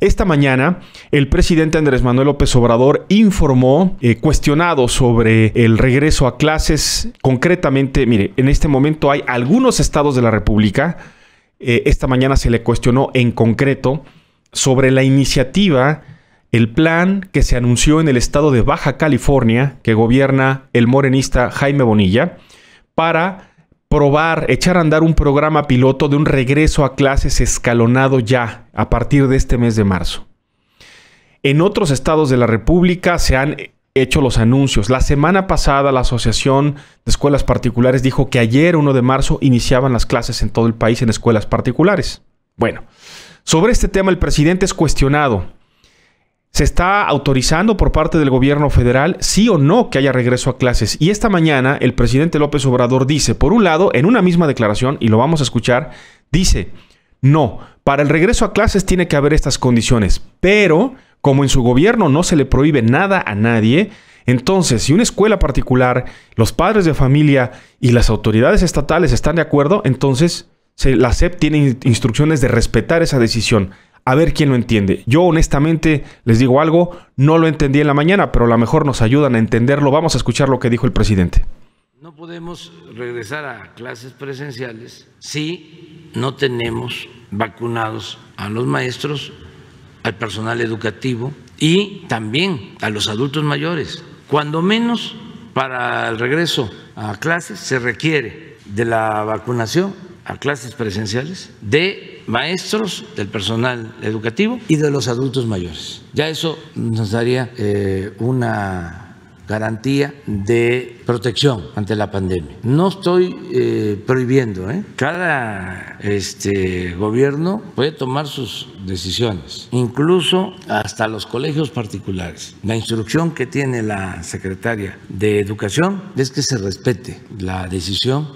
Esta mañana, el presidente Andrés Manuel López Obrador informó, eh, cuestionado sobre el regreso a clases, concretamente, mire, en este momento hay algunos estados de la República, eh, esta mañana se le cuestionó en concreto sobre la iniciativa, el plan que se anunció en el estado de Baja California, que gobierna el morenista Jaime Bonilla, para probar, echar a andar un programa piloto de un regreso a clases escalonado ya a partir de este mes de marzo. En otros estados de la República se han hecho los anuncios. La semana pasada la Asociación de Escuelas Particulares dijo que ayer, 1 de marzo, iniciaban las clases en todo el país en escuelas particulares. Bueno, sobre este tema el presidente es cuestionado ¿Se está autorizando por parte del gobierno federal sí o no que haya regreso a clases? Y esta mañana el presidente López Obrador dice, por un lado, en una misma declaración, y lo vamos a escuchar, dice, no, para el regreso a clases tiene que haber estas condiciones, pero como en su gobierno no se le prohíbe nada a nadie, entonces, si una escuela particular, los padres de familia y las autoridades estatales están de acuerdo, entonces la SEP tiene instrucciones de respetar esa decisión a ver quién lo entiende. Yo honestamente les digo algo, no lo entendí en la mañana, pero a lo mejor nos ayudan a entenderlo. Vamos a escuchar lo que dijo el presidente. No podemos regresar a clases presenciales si no tenemos vacunados a los maestros, al personal educativo y también a los adultos mayores. Cuando menos para el regreso a clases se requiere de la vacunación a clases presenciales de maestros, del personal educativo y de los adultos mayores. Ya eso nos daría eh, una garantía de protección ante la pandemia. No estoy eh, prohibiendo, ¿eh? cada este, gobierno puede tomar sus decisiones, incluso hasta los colegios particulares. La instrucción que tiene la secretaria de Educación es que se respete la decisión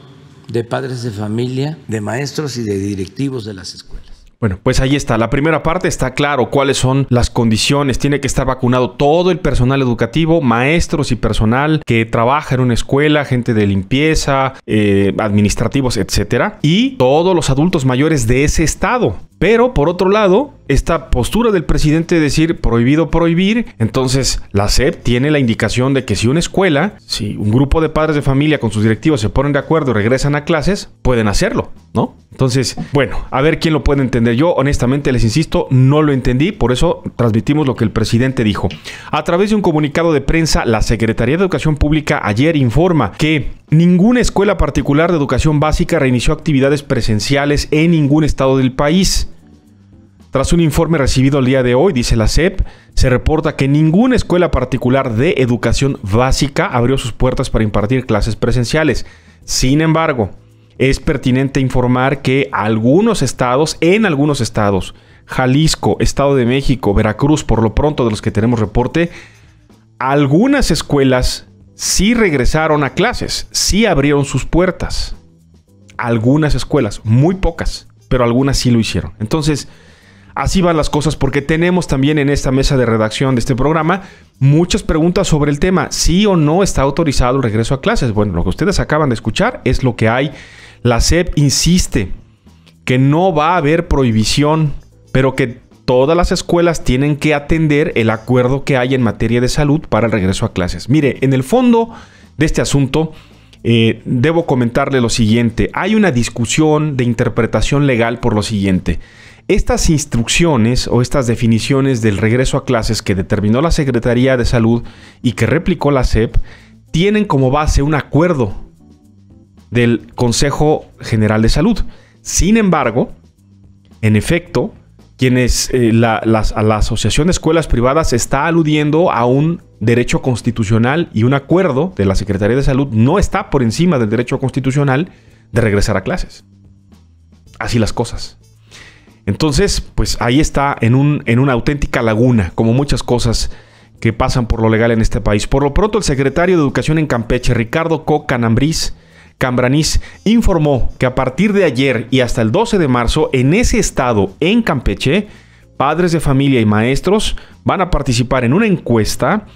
de padres de familia, de maestros y de directivos de las escuelas. Bueno, pues ahí está. La primera parte está claro cuáles son las condiciones. Tiene que estar vacunado todo el personal educativo, maestros y personal que trabaja en una escuela, gente de limpieza, eh, administrativos, etcétera, y todos los adultos mayores de ese estado. Pero por otro lado, esta postura del presidente de decir prohibido prohibir, entonces la SEP tiene la indicación de que si una escuela, si un grupo de padres de familia con sus directivos se ponen de acuerdo y regresan a clases, pueden hacerlo, ¿no? Entonces, bueno, a ver quién lo puede entender. Yo honestamente les insisto, no lo entendí, por eso transmitimos lo que el presidente dijo. A través de un comunicado de prensa, la Secretaría de Educación Pública ayer informa que ninguna escuela particular de educación básica reinició actividades presenciales en ningún estado del país. Tras un informe recibido el día de hoy, dice la SEP, se reporta que ninguna escuela particular de educación básica abrió sus puertas para impartir clases presenciales. Sin embargo, es pertinente informar que algunos estados, en algunos estados, Jalisco, Estado de México, Veracruz, por lo pronto de los que tenemos reporte, algunas escuelas sí regresaron a clases, sí abrieron sus puertas. Algunas escuelas, muy pocas, pero algunas sí lo hicieron. Entonces, Así van las cosas porque tenemos también en esta mesa de redacción de este programa muchas preguntas sobre el tema. ¿Sí o no está autorizado el regreso a clases? Bueno, lo que ustedes acaban de escuchar es lo que hay. La SEP insiste que no va a haber prohibición, pero que todas las escuelas tienen que atender el acuerdo que hay en materia de salud para el regreso a clases. Mire, en el fondo de este asunto, eh, debo comentarle lo siguiente. Hay una discusión de interpretación legal por lo siguiente. Estas instrucciones o estas definiciones del regreso a clases que determinó la Secretaría de Salud y que replicó la SEP tienen como base un acuerdo del Consejo General de Salud. Sin embargo, en efecto, quienes eh, la, a la Asociación de Escuelas Privadas está aludiendo a un derecho constitucional y un acuerdo de la Secretaría de Salud no está por encima del derecho constitucional de regresar a clases. Así las cosas. Entonces, pues ahí está en, un, en una auténtica laguna, como muchas cosas que pasan por lo legal en este país. Por lo pronto, el secretario de Educación en Campeche, Ricardo Co. Canambriz, Cambranís informó que a partir de ayer y hasta el 12 de marzo, en ese estado, en Campeche, padres de familia y maestros van a participar en una encuesta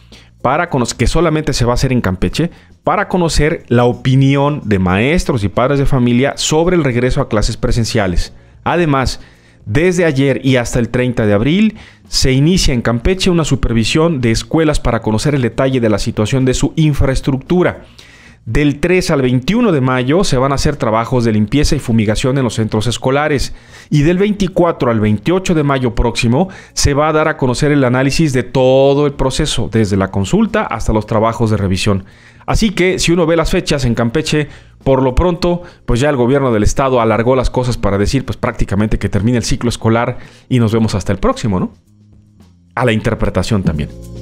para que solamente se va a hacer en Campeche, para conocer la opinión de maestros y padres de familia sobre el regreso a clases presenciales. Además, desde ayer y hasta el 30 de abril se inicia en Campeche una supervisión de escuelas para conocer el detalle de la situación de su infraestructura. Del 3 al 21 de mayo se van a hacer trabajos de limpieza y fumigación en los centros escolares y del 24 al 28 de mayo próximo se va a dar a conocer el análisis de todo el proceso, desde la consulta hasta los trabajos de revisión. Así que si uno ve las fechas en Campeche, por lo pronto, pues ya el gobierno del estado alargó las cosas para decir pues prácticamente que termine el ciclo escolar y nos vemos hasta el próximo, ¿no? A la interpretación también.